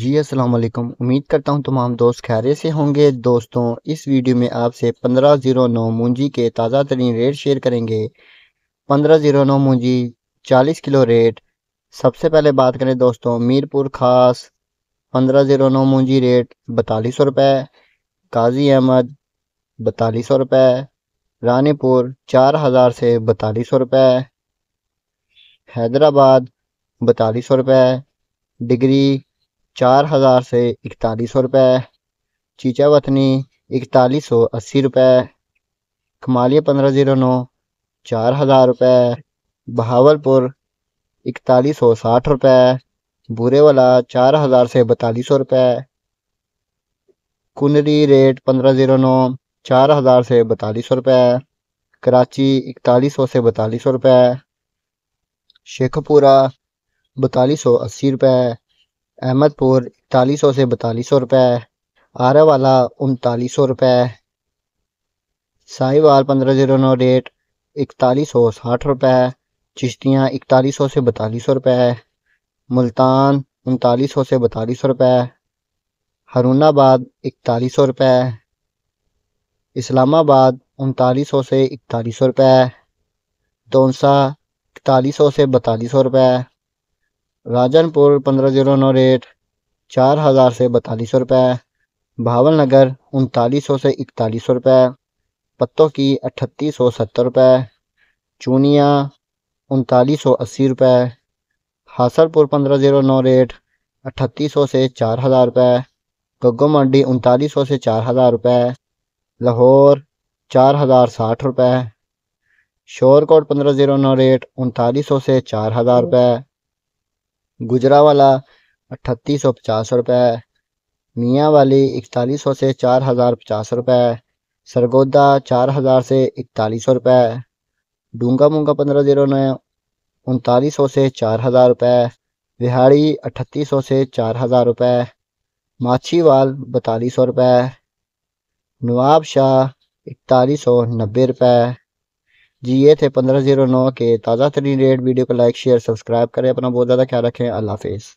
जी अस्सलाम वालेकुम उम्मीद करता हूँ तमाम दोस्त खैरे से होंगे दोस्तों इस वीडियो में आपसे पंद्रह ज़ीरो नौ मुंजी के ताज़ा तरीन रेट शेयर करेंगे पंद्रह ज़ीरो नौ मुंजी चालीस किलो रेट सबसे पहले बात करें दोस्तों मीरपुर खास पंद्रह ज़ीरो नौ मुंजी रेट बतालीस सौ रुपये काजी अहमद बतालीस सौ रुपये रानीपुर चार हज़ार से बतालीस सौ रुपये हैदराबाद बतालीस सौ रुपये डिग्री चार हज़ार से इकतालीस सौ रुपये चीचा वतनी इकतालीस सौ अस्सी रुपये कमालिया पंद्रह ज़ीरो नौ चार हज़ार रुपये बहावलपुर इकतालीस सौ साठ रुपये बुरे वाला चार हज़ार से बतालीस सौ रुपये कुनरी रेट पंद्रह ज़ीरो नौ चार हज़ार से बतालीस सौ रुपये कराची इकतालीस सौ से बतालीस सौ रुपये शेखपुरा बतालीस सौ अस्सी रुपये अहमदपुर इकतालीस सौ से बतालीस सौ रुपये आरा वाला उनतालीस सौ रुपये साहिवाल पंद्रह जीरो नौ रेट इकतालीस सौ साठ रुपये चिश्तियाँ इकतालीस सौ से बतालीस सौ रुपये मुल्तान उनतालीस सौ से बतालीस सौ रुपये हरूनाबाद इकतालीस सौ रुपये इस्लामाबाद उनतालीस सौ से इकतालीस सौ रुपये दौसा इकतालीस सौ से बतालीस सौ रुपये राजनपुर पंद्रह जीरो नौ रेट चार हज़ार से बतालीस सौ रुपये भावल नगर उनतालीस सौ से इकतालीस सौ रुपये पत्तों की अठतीस सौ सत्तर रुपये चूनिया उनतालीस सौ अस्सी रुपये हासलपुर पंद्रह जीरो नौ रेट अठत्तीस सौ से चार हज़ार रुपये गग्गो मंडी उनतालीस सौ से चार हज़ार रुपये लाहौर चार हज़ार साठ रुपये शोरकोट पंद्रह जीरो नौ रेट उनतालीस सौ से चार हज़ार रुपये गुजरा वाला अट्ठतीस सौ पचास रुपये मियाँ वाली इकतालीस सौ से चार हज़ार पचास रुपये सरगोदा चार हज़ार से इकतालीस सौ रुपये डूंगा मूंगा पंद्रह ज़ीरो नौ उनतालीस सौ से चार हज़ार रुपये बिहाड़ी अट्ठतीस सौ से चार हज़ार रुपये माछीवाल बतालीस सौ रुपये नवाब शाह इकतालीस सौ नब्बे रुपये जी ये थे पंद्रह जीरो नौ के ताज़ा तरीन रेट वीडियो को लाइक शेयर सब्सक्राइब करें अपना बहुत ज़्यादा ख्याल रखें अल्लाह हाफिज़